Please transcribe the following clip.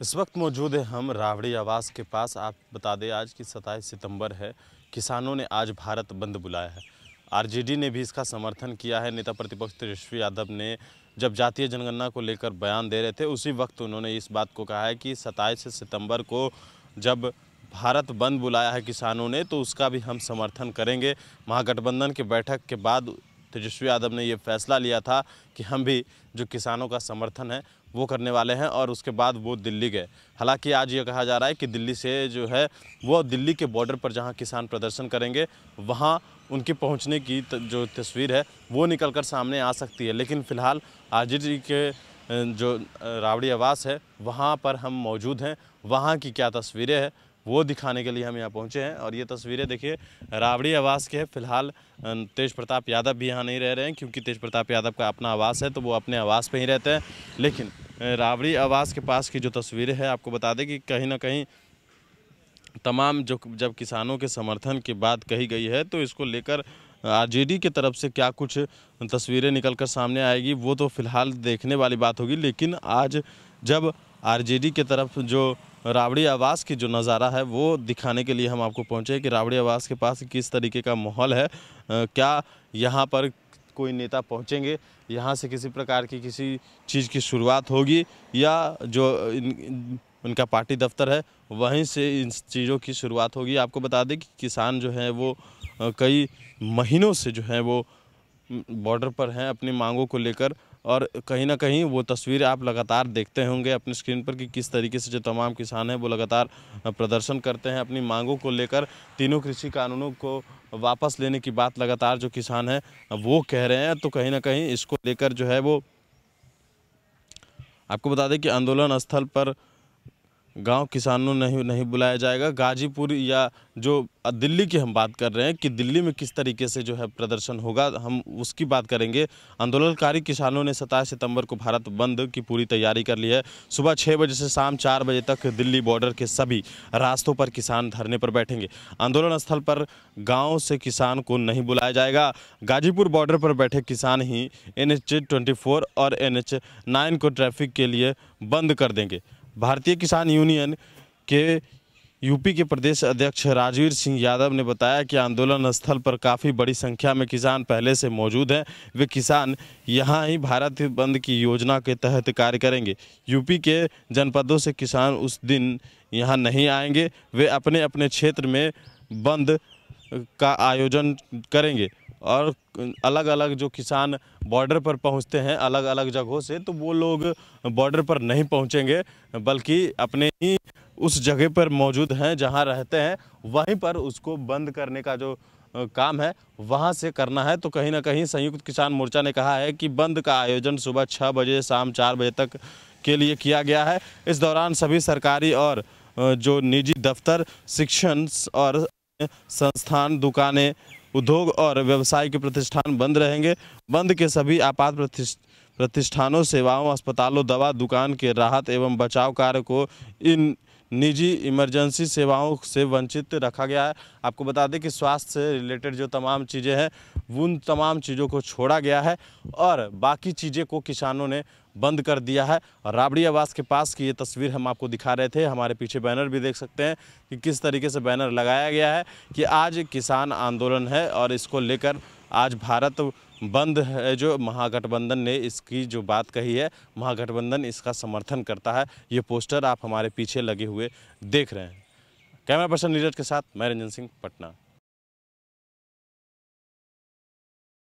इस वक्त मौजूद है हम रावड़ी आवास के पास आप बता दें आज की सताईस सितंबर है किसानों ने आज भारत बंद बुलाया है आरजेडी ने भी इसका समर्थन किया है नेता प्रतिपक्ष तेजस्वी यादव ने जब जातीय जनगणना को लेकर बयान दे रहे थे उसी वक्त उन्होंने इस बात को कहा है कि सताईस सितंबर को जब भारत बंद बुलाया है किसानों ने तो उसका भी हम समर्थन करेंगे महागठबंधन की बैठक के बाद तेजस्वी यादव ने ये फैसला लिया था कि हम भी जो किसानों का समर्थन है वो करने वाले हैं और उसके बाद वो दिल्ली गए हालांकि आज ये कहा जा रहा है कि दिल्ली से जो है वो दिल्ली के बॉर्डर पर जहां किसान प्रदर्शन करेंगे वहां उनके पहुंचने की जो तस्वीर है वो निकल कर सामने आ सकती है लेकिन फ़िलहाल आज जी के जो रावड़ी आवास है वहाँ पर हम मौजूद हैं वहाँ की क्या तस्वीरें हैं वो दिखाने के लिए हम यहाँ पहुँचे हैं और ये तस्वीरें देखिए रावड़ी आवास के हैं फिलहाल तेज प्रताप यादव भी यहाँ नहीं रह रहे हैं क्योंकि तेज प्रताप यादव का अपना आवास है तो वो अपने आवास पर ही रहते हैं लेकिन राबड़ी आवास के पास की जो तस्वीरें हैं आपको बता दें कि कहीं ना कहीं तमाम जो जब किसानों के समर्थन की बात कही गई है तो इसको लेकर आरजेडी की तरफ से क्या कुछ तस्वीरें निकलकर सामने आएगी वो तो फिलहाल देखने वाली बात होगी लेकिन आज जब आरजेडी की तरफ जो रावड़ी आवास की जो नज़ारा है वो दिखाने के लिए हम आपको पहुँचे कि रावड़ी आवास के पास किस तरीके का माहौल है क्या यहाँ पर कोई नेता पहुंचेंगे यहाँ से किसी प्रकार की किसी चीज़ की शुरुआत होगी या जो इन, उनका पार्टी दफ्तर है वहीं से इन चीज़ों की शुरुआत होगी आपको बता दें कि किसान जो हैं वो कई महीनों से जो हैं वो बॉर्डर पर हैं अपनी मांगों को लेकर और कहीं ना कहीं वो तस्वीर आप लगातार देखते होंगे अपने स्क्रीन पर कि किस तरीके से जो तमाम किसान हैं वो लगातार प्रदर्शन करते हैं अपनी मांगों को लेकर तीनों कृषि कानूनों को वापस लेने की बात लगातार जो किसान हैं वो कह रहे हैं तो कहीं ना कहीं इसको लेकर जो है वो आपको बता दें कि आंदोलन स्थल पर गांव किसानों नहीं नहीं बुलाया जाएगा गाजीपुर या जो दिल्ली की हम बात कर रहे हैं कि दिल्ली में किस तरीके से जो है प्रदर्शन होगा हम उसकी बात करेंगे आंदोलनकारी किसानों ने सताईस सितंबर को भारत बंद की पूरी तैयारी कर ली है सुबह छः बजे से शाम चार बजे तक दिल्ली बॉर्डर के सभी रास्तों पर किसान धरने पर बैठेंगे आंदोलन स्थल पर गाँव से किसान को नहीं बुलाया जाएगा गाजीपुर बॉर्डर पर बैठे किसान ही एन एच और एन एच को ट्रैफिक के लिए बंद कर देंगे भारतीय किसान यूनियन के यूपी के प्रदेश अध्यक्ष राजवीर सिंह यादव ने बताया कि आंदोलन स्थल पर काफ़ी बड़ी संख्या में किसान पहले से मौजूद हैं वे किसान यहां ही भारत बंद की योजना के तहत कार्य करेंगे यूपी के जनपदों से किसान उस दिन यहां नहीं आएंगे वे अपने अपने क्षेत्र में बंद का आयोजन करेंगे और अलग अलग जो किसान बॉर्डर पर पहुंचते हैं अलग अलग जगहों से तो वो लोग बॉर्डर पर नहीं पहुंचेंगे बल्कि अपने ही उस जगह पर मौजूद हैं जहां रहते हैं वहीं पर उसको बंद करने का जो काम है वहां से करना है तो कहीं ना कहीं संयुक्त किसान मोर्चा ने कहा है कि बंद का आयोजन सुबह छः बजे शाम चार बजे तक के लिए किया गया है इस दौरान सभी सरकारी और जो निजी दफ्तर शिक्षण और संस्थान दुकानें उद्योग और व्यवसाय के प्रतिष्ठान बंद रहेंगे बंद के सभी आपात प्रतिष्ठानों सेवाओं अस्पतालों दवा दुकान के राहत एवं बचाव कार्य को इन निजी इमरजेंसी सेवाओं से वंचित रखा गया है आपको बता दें कि स्वास्थ्य से रिलेटेड जो तमाम चीज़ें हैं उन तमाम चीज़ों को छोड़ा गया है और बाकी चीज़ें को किसानों ने बंद कर दिया है राबड़ी आवास के पास की ये तस्वीर हम आपको दिखा रहे थे हमारे पीछे बैनर भी देख सकते हैं कि किस तरीके से बैनर लगाया गया है कि आज किसान आंदोलन है और इसको लेकर आज भारत बंद है जो महागठबंधन ने इसकी जो बात कही है महागठबंधन इसका समर्थन करता है ये पोस्टर आप हमारे पीछे लगे हुए देख रहे हैं कैमरा पर्सन नीरज के साथ मैं रंजन सिंह पटना